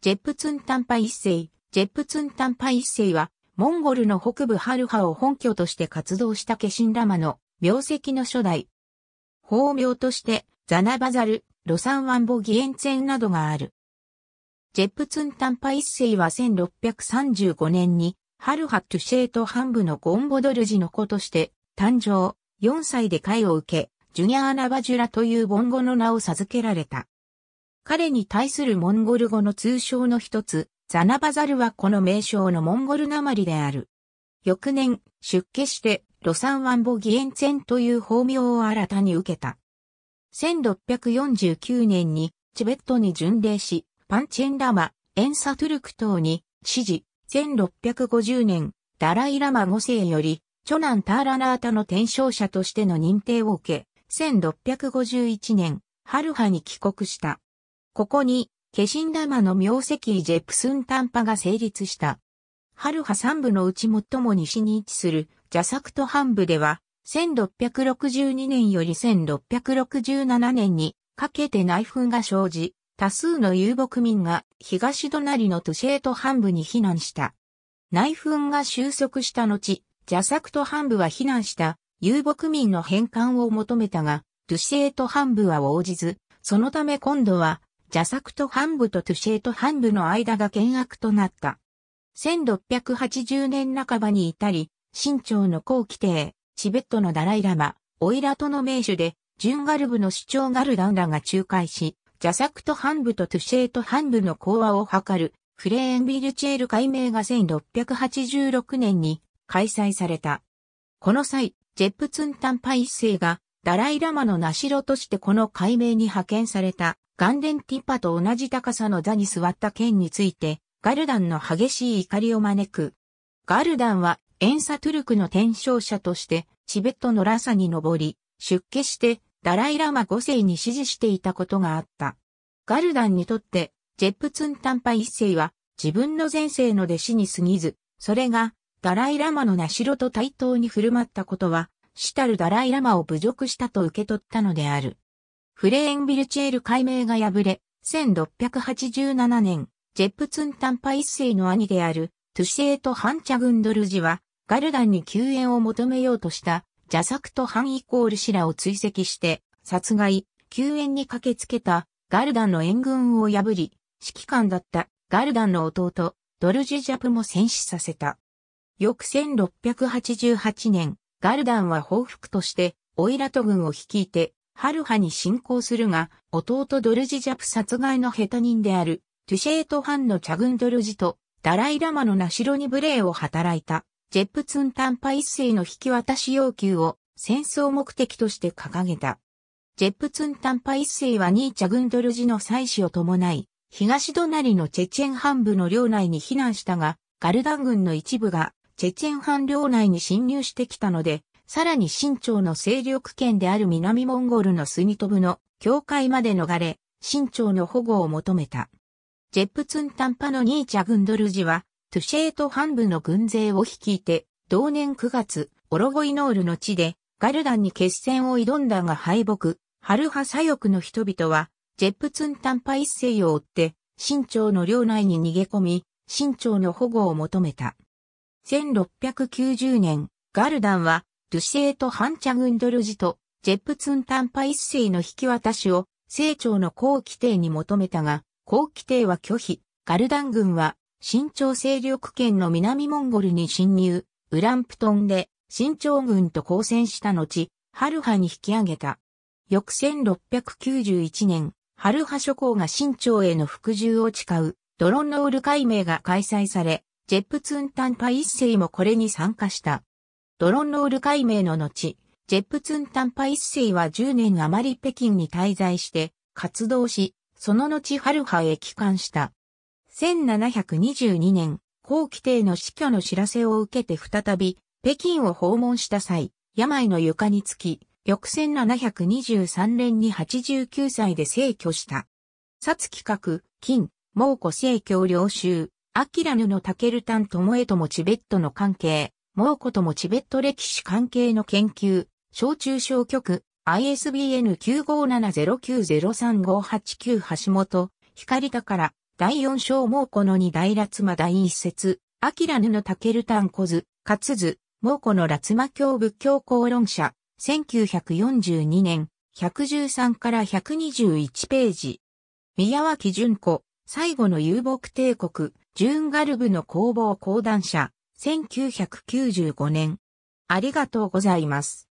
ジェプツンタンパ一世、ジェプツンタンパ一世は、モンゴルの北部ハルハを本拠として活動した化身ラマの、名跡の初代。法名として、ザナバザル、ロサンワンボギエンツェンなどがある。ジェプツンタンパ一世は1635年に、ハルハトゥシェート半部のゴンボドルジの子として、誕生、4歳で会を受け、ジュニアーナバジュラというボンゴの名を授けられた。彼に対するモンゴル語の通称の一つ、ザナバザルはこの名称のモンゴルなまりである。翌年、出家して、ロサンワンボギエンツェンという法名を新たに受けた。1649年に、チベットに巡礼し、パンチェンラマ、エンサトゥルク等に、指示、1650年、ダライラマ5世より、チョナンターラナータの転生者としての認定を受け、1651年、ハルハに帰国した。ここに、化身玉の名石ジェプスンタンパが成立した。ハルハ部のうち最も西に位置するジャサクト半部では、1662年より1667年にかけて内紛が生じ、多数の遊牧民が東隣のトゥシェート半部に避難した。内紛が収束した後、ジャサクト半部は避難した遊牧民の返還を求めたが、トゥシェート半部は応じず、そのため今度はジャサクと半部とトゥシェーと半部の間が険悪となった。1680年半ばに至り、清朝の後期帝、チベットのダライラマ、オイラとの名手で、ジュンガルブの主張ガルダンらが仲介し、ジャサクと半部とトゥシェーと半部の講和を図る、フレーンビルチェール改名が1686年に開催された。この際、ジェップツンタンパ一世が、ダライラマの名城としてこの改名に派遣された。ガンデンティパと同じ高さの座に座った剣について、ガルダンの激しい怒りを招く。ガルダンは、エンサトゥルクの転生者として、チベットのラサに登り、出家して、ダライラマ5世に支持していたことがあった。ガルダンにとって、ジェプツンタンパ一世は、自分の前世の弟子に過ぎず、それが、ダライラマの名城と対等に振る舞ったことは、主たるダライラマを侮辱したと受け取ったのである。フレーンビルチェール解名が破れ、1687年、ジェプツンタンパ一世の兄である、トゥシエとハンチャグンドルジは、ガルダンに救援を求めようとした、サ作とハンイコール氏らを追跡して、殺害、救援に駆けつけた、ガルダンの援軍を破り、指揮官だったガルダンの弟、ドルジジャプも戦死させた。翌1688年、ガルダンは報復として、オイラト軍を率いて、ハルハに侵攻するが、弟ドルジジャプ殺害の下手人である、トゥシェート・ハンのチャグンドルジと、ダライ・ラマのナシロニブレイを働いた、ジェップツン・タンパ一世の引き渡し要求を戦争目的として掲げた。ジェップツン・タンパ一世はニーチャ・グンドルジの祭祀を伴い、東隣のチェチェン半部の領内に避難したが、ガルダン軍の一部がチェチェン半領内に侵入してきたので、さらに新朝の勢力圏である南モンゴルのスニトブの境界まで逃れ、新朝の保護を求めた。ジェプツンタンパのニーチャ・グンドルジは、トゥシェート半部の軍勢を率いて、同年9月、オロゴイノールの地で、ガルダンに決戦を挑んだが敗北、ハルハ左翼の人々は、ジェプツンタンパ一世を追って、新朝の領内に逃げ込み、新朝の保護を求めた。1690年、ガルダンはルシエート・ハンチャグンドルジと、ジェップツンタンパ一世の引き渡しを、清朝の高規定に求めたが、高規定は拒否。ガルダン軍は、新朝勢力圏の南モンゴルに侵入、ウランプトンで、新朝軍と交戦した後、ハルハに引き上げた。翌1691年、ハルハ諸侯が新朝への服従を誓う、ドロンノール解明が開催され、ジェップツンタンパ一世もこれに参加した。ドロンロール解明の後、ジェップツンタンパ一世は10年余り北京に滞在して活動し、その後ハルハへ帰還した。1722年、後期帝の死去の知らせを受けて再び、北京を訪問した際、病の床につき、翌1723年に89歳で逝去した。殺企画、金、猛虎聖教領収、アキラヌのタケルタン友へともチベットの関係、猛虎ともチベット歴史関係の研究、小中小局、ISBN 9 5 7 0 9 0 3 5 8 9橋本、光田から、第4章猛虎の二大辣魔第一節、アキラヌのタケルタンコズ、猛虎蒙古の辣魔教仏教公論者、1942年、113から121ページ。宮脇淳子、最後の遊牧帝国、ジューンガルブの工房講談社、1995年。ありがとうございます。